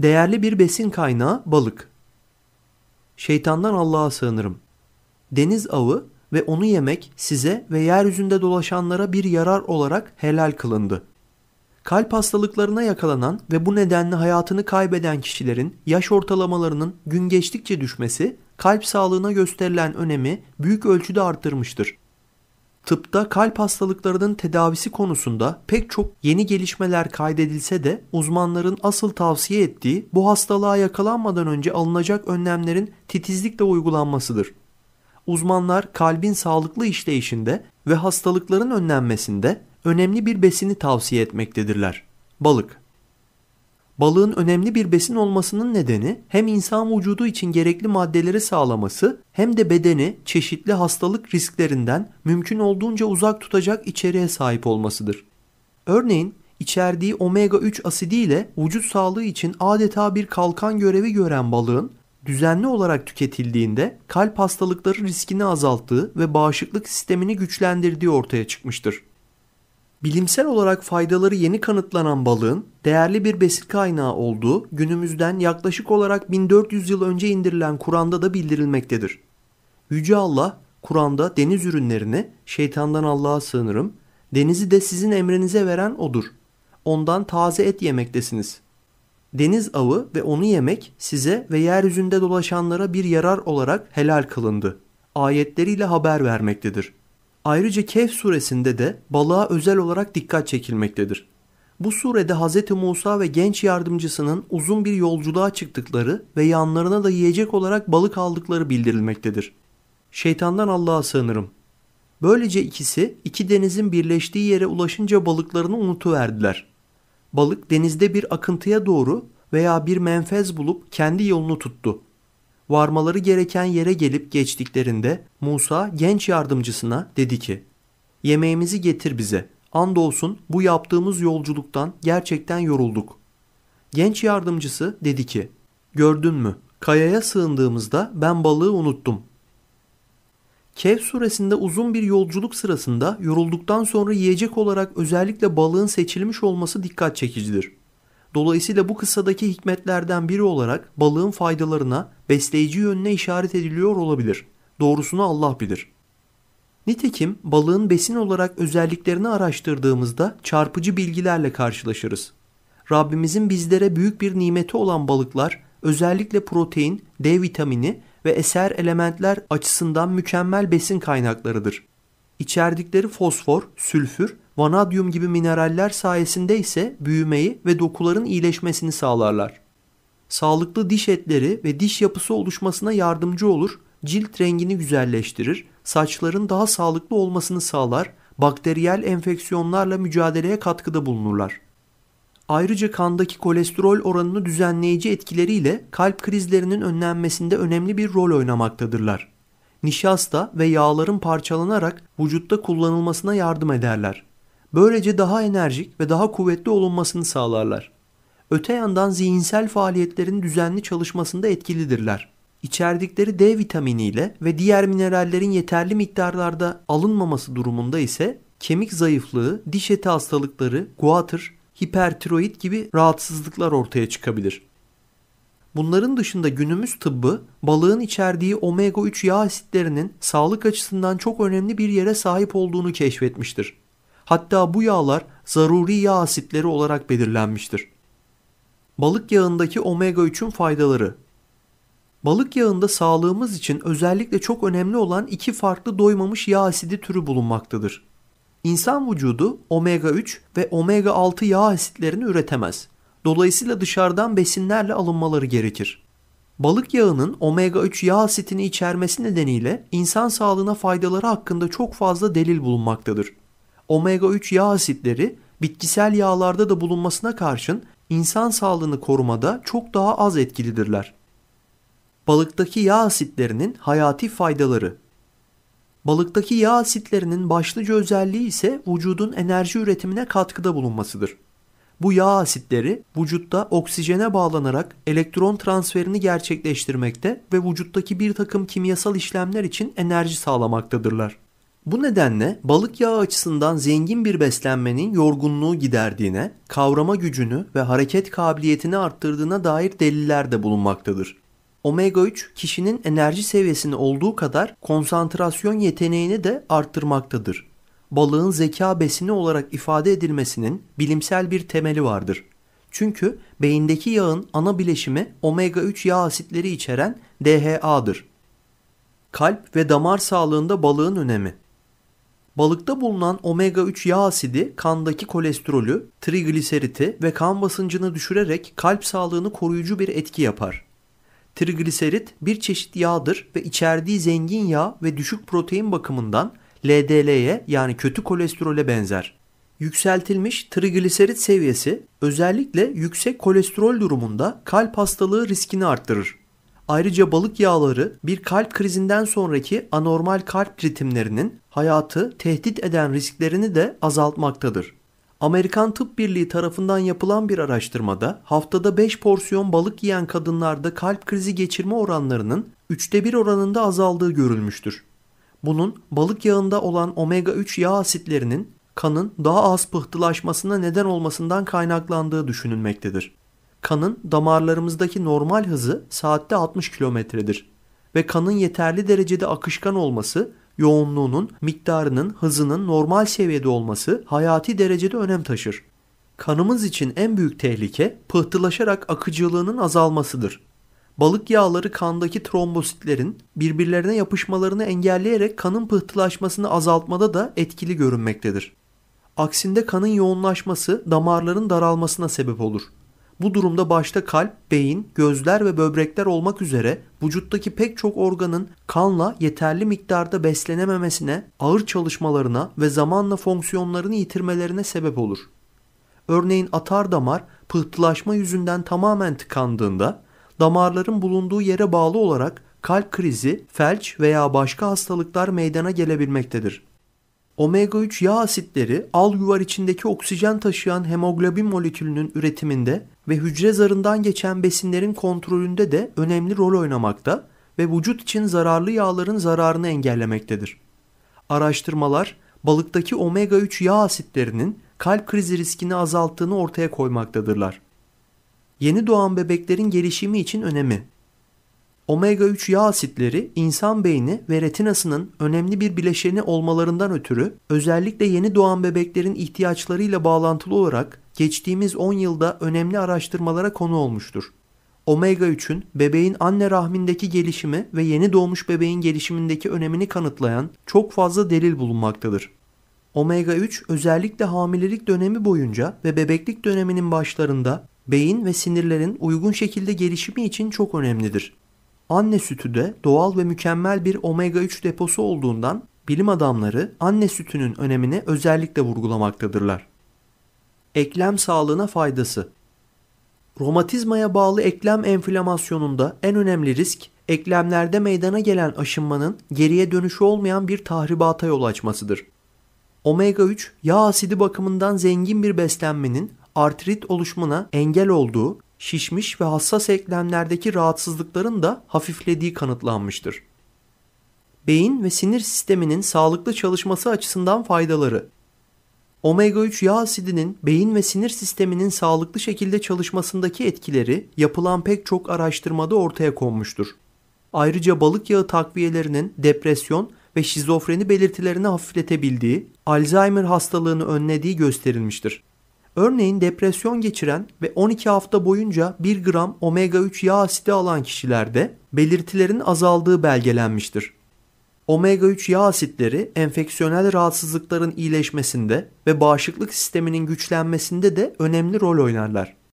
Değerli bir besin kaynağı balık. Şeytandan Allah'a sığınırım. Deniz avı ve onu yemek size ve yeryüzünde dolaşanlara bir yarar olarak helal kılındı. Kalp hastalıklarına yakalanan ve bu nedenle hayatını kaybeden kişilerin yaş ortalamalarının gün geçtikçe düşmesi kalp sağlığına gösterilen önemi büyük ölçüde arttırmıştır. Tıpta kalp hastalıklarının tedavisi konusunda pek çok yeni gelişmeler kaydedilse de uzmanların asıl tavsiye ettiği bu hastalığa yakalanmadan önce alınacak önlemlerin titizlikle uygulanmasıdır. Uzmanlar kalbin sağlıklı işleyişinde ve hastalıkların önlenmesinde önemli bir besini tavsiye etmektedirler. Balık Balığın önemli bir besin olmasının nedeni hem insan vücudu için gerekli maddeleri sağlaması hem de bedeni çeşitli hastalık risklerinden mümkün olduğunca uzak tutacak içeriğe sahip olmasıdır. Örneğin içerdiği omega 3 asidi ile vücut sağlığı için adeta bir kalkan görevi gören balığın düzenli olarak tüketildiğinde kalp hastalıkları riskini azalttığı ve bağışıklık sistemini güçlendirdiği ortaya çıkmıştır. Bilimsel olarak faydaları yeni kanıtlanan balığın değerli bir besin kaynağı olduğu günümüzden yaklaşık olarak 1400 yıl önce indirilen Kur'an'da da bildirilmektedir. Yüce Allah Kur'an'da deniz ürünlerini şeytandan Allah'a sığınırım, denizi de sizin emrinize veren odur. Ondan taze et yemektesiniz. Deniz avı ve onu yemek size ve yeryüzünde dolaşanlara bir yarar olarak helal kılındı. Ayetleriyle haber vermektedir.'' Ayrıca Kehf suresinde de balığa özel olarak dikkat çekilmektedir. Bu surede Hz. Musa ve genç yardımcısının uzun bir yolculuğa çıktıkları ve yanlarına da yiyecek olarak balık aldıkları bildirilmektedir. Şeytandan Allah'a sığınırım. Böylece ikisi iki denizin birleştiği yere ulaşınca balıklarını unutuverdiler. Balık denizde bir akıntıya doğru veya bir menfez bulup kendi yolunu tuttu varmaları gereken yere gelip geçtiklerinde Musa genç yardımcısına dedi ki Yemeğimizi getir bize. Andolsun bu yaptığımız yolculuktan gerçekten yorulduk. Genç yardımcısı dedi ki Gördün mü? Kayaya sığındığımızda ben balığı unuttum. Kev suresinde uzun bir yolculuk sırasında yorulduktan sonra yiyecek olarak özellikle balığın seçilmiş olması dikkat çekicidir. Dolayısıyla bu kıssadaki hikmetlerden biri olarak balığın faydalarına, besleyici yönüne işaret ediliyor olabilir. Doğrusunu Allah bilir. Nitekim balığın besin olarak özelliklerini araştırdığımızda çarpıcı bilgilerle karşılaşırız. Rabbimizin bizlere büyük bir nimeti olan balıklar özellikle protein, D vitamini ve eser elementler açısından mükemmel besin kaynaklarıdır. İçerdikleri fosfor, sülfür, vanadyum gibi mineraller sayesinde ise büyümeyi ve dokuların iyileşmesini sağlarlar. Sağlıklı diş etleri ve diş yapısı oluşmasına yardımcı olur, cilt rengini güzelleştirir, saçların daha sağlıklı olmasını sağlar, bakteriyel enfeksiyonlarla mücadeleye katkıda bulunurlar. Ayrıca kandaki kolesterol oranını düzenleyici etkileriyle kalp krizlerinin önlenmesinde önemli bir rol oynamaktadırlar nişasta ve yağların parçalanarak vücutta kullanılmasına yardım ederler. Böylece daha enerjik ve daha kuvvetli olunmasını sağlarlar. Öte yandan zihinsel faaliyetlerin düzenli çalışmasında etkilidirler. İçerdikleri D vitamini ile ve diğer minerallerin yeterli miktarlarda alınmaması durumunda ise kemik zayıflığı, diş eti hastalıkları, guatr, hipertiroid gibi rahatsızlıklar ortaya çıkabilir. Bunların dışında günümüz tıbbı balığın içerdiği omega 3 yağ asitlerinin sağlık açısından çok önemli bir yere sahip olduğunu keşfetmiştir. Hatta bu yağlar zaruri yağ asitleri olarak belirlenmiştir. Balık yağındaki omega 3'ün faydaları Balık yağında sağlığımız için özellikle çok önemli olan iki farklı doymamış yağ asidi türü bulunmaktadır. İnsan vücudu omega 3 ve omega 6 yağ asitlerini üretemez. Dolayısıyla dışarıdan besinlerle alınmaları gerekir. Balık yağının omega-3 yağ asitini içermesi nedeniyle insan sağlığına faydaları hakkında çok fazla delil bulunmaktadır. Omega-3 yağ asitleri bitkisel yağlarda da bulunmasına karşın insan sağlığını korumada çok daha az etkilidirler. Balıktaki yağ asitlerinin hayati faydaları Balıktaki yağ asitlerinin başlıca özelliği ise vücudun enerji üretimine katkıda bulunmasıdır. Bu yağ asitleri vücutta oksijene bağlanarak elektron transferini gerçekleştirmekte ve vücuttaki bir takım kimyasal işlemler için enerji sağlamaktadırlar. Bu nedenle balık yağı açısından zengin bir beslenmenin yorgunluğu giderdiğine, kavrama gücünü ve hareket kabiliyetini arttırdığına dair deliller de bulunmaktadır. Omega 3 kişinin enerji seviyesini olduğu kadar konsantrasyon yeteneğini de arttırmaktadır balığın zeka besini olarak ifade edilmesinin bilimsel bir temeli vardır. Çünkü beyindeki yağın ana bileşimi omega 3 yağ asitleri içeren DHA'dır. Kalp ve damar sağlığında balığın önemi. Balıkta bulunan omega 3 yağ asidi kandaki kolesterolü, trigliseriti ve kan basıncını düşürerek kalp sağlığını koruyucu bir etki yapar. Trigliserit bir çeşit yağdır ve içerdiği zengin yağ ve düşük protein bakımından LDL'ye yani kötü kolesterole benzer. Yükseltilmiş trigliserit seviyesi özellikle yüksek kolesterol durumunda kalp hastalığı riskini arttırır. Ayrıca balık yağları bir kalp krizinden sonraki anormal kalp ritimlerinin hayatı tehdit eden risklerini de azaltmaktadır. Amerikan Tıp Birliği tarafından yapılan bir araştırmada haftada 5 porsiyon balık yiyen kadınlarda kalp krizi geçirme oranlarının 3'te 1 oranında azaldığı görülmüştür. Bunun balık yağında olan omega 3 yağ asitlerinin kanın daha az pıhtılaşmasına neden olmasından kaynaklandığı düşünülmektedir. Kanın damarlarımızdaki normal hızı saatte 60 kilometredir ve kanın yeterli derecede akışkan olması, yoğunluğunun, miktarının, hızının normal seviyede olması hayati derecede önem taşır. Kanımız için en büyük tehlike pıhtılaşarak akıcılığının azalmasıdır. Balık yağları kandaki trombositlerin birbirlerine yapışmalarını engelleyerek kanın pıhtılaşmasını azaltmada da etkili görünmektedir. Aksinde kanın yoğunlaşması damarların daralmasına sebep olur. Bu durumda başta kalp, beyin, gözler ve böbrekler olmak üzere vücuttaki pek çok organın kanla yeterli miktarda beslenememesine, ağır çalışmalarına ve zamanla fonksiyonlarını yitirmelerine sebep olur. Örneğin atar damar pıhtılaşma yüzünden tamamen tıkandığında damarların bulunduğu yere bağlı olarak kalp krizi, felç veya başka hastalıklar meydana gelebilmektedir. Omega-3 yağ asitleri al yuvar içindeki oksijen taşıyan hemoglobin molekülünün üretiminde ve hücre zarından geçen besinlerin kontrolünde de önemli rol oynamakta ve vücut için zararlı yağların zararını engellemektedir. Araştırmalar balıktaki omega-3 yağ asitlerinin kalp krizi riskini azalttığını ortaya koymaktadırlar yeni doğan bebeklerin gelişimi için önemi. Omega 3 yağ asitleri insan beyni ve retinasının önemli bir bileşeni olmalarından ötürü özellikle yeni doğan bebeklerin ihtiyaçlarıyla bağlantılı olarak geçtiğimiz 10 yılda önemli araştırmalara konu olmuştur. Omega 3'ün bebeğin anne rahmindeki gelişimi ve yeni doğmuş bebeğin gelişimindeki önemini kanıtlayan çok fazla delil bulunmaktadır. Omega 3 özellikle hamilelik dönemi boyunca ve bebeklik döneminin başlarında beyin ve sinirlerin uygun şekilde gelişimi için çok önemlidir. Anne sütü de doğal ve mükemmel bir omega 3 deposu olduğundan bilim adamları anne sütünün önemini özellikle vurgulamaktadırlar. Eklem sağlığına faydası Romatizmaya bağlı eklem enflamasyonunda en önemli risk eklemlerde meydana gelen aşınmanın geriye dönüşü olmayan bir tahribata yol açmasıdır. Omega 3 yağ asidi bakımından zengin bir beslenmenin artrit oluşumuna engel olduğu, şişmiş ve hassas eklemlerdeki rahatsızlıkların da hafiflediği kanıtlanmıştır. Beyin ve sinir sisteminin sağlıklı çalışması açısından faydaları Omega 3 yağ asidinin beyin ve sinir sisteminin sağlıklı şekilde çalışmasındaki etkileri yapılan pek çok araştırmada ortaya konmuştur. Ayrıca balık yağı takviyelerinin depresyon ve şizofreni belirtilerini hafifletebildiği, Alzheimer hastalığını önlediği gösterilmiştir. Örneğin depresyon geçiren ve 12 hafta boyunca 1 gram omega 3 yağ asidi alan kişilerde belirtilerin azaldığı belgelenmiştir. Omega 3 yağ asitleri enfeksiyonel rahatsızlıkların iyileşmesinde ve bağışıklık sisteminin güçlenmesinde de önemli rol oynarlar.